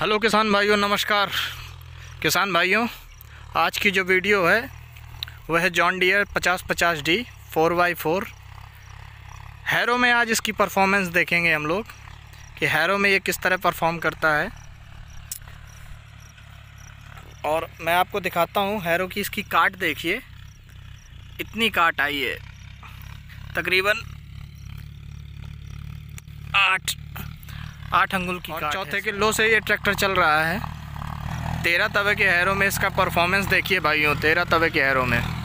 hello किसान भाइयों नमस्कार किसान भाइयों आज की जो वीडियो है वह है जॉन डियर पचास पचास D four by four harrow में आज इसकी परफॉर्मेंस देखेंगे हम लोग कि हैरो में ये किस तरह परफॉर्म करता है और मैं आपको दिखाता हूँ हैरो की इसकी काट देखिए इतनी काट आई है तकरीबन आठ आठ अंगुल की और चौथे किलो से ये ट्रैक्टर चल रहा है तेरह तवे के हैरों में इसका परफॉर्मेंस देखिए भाइयों तेरह तवे के हैरों में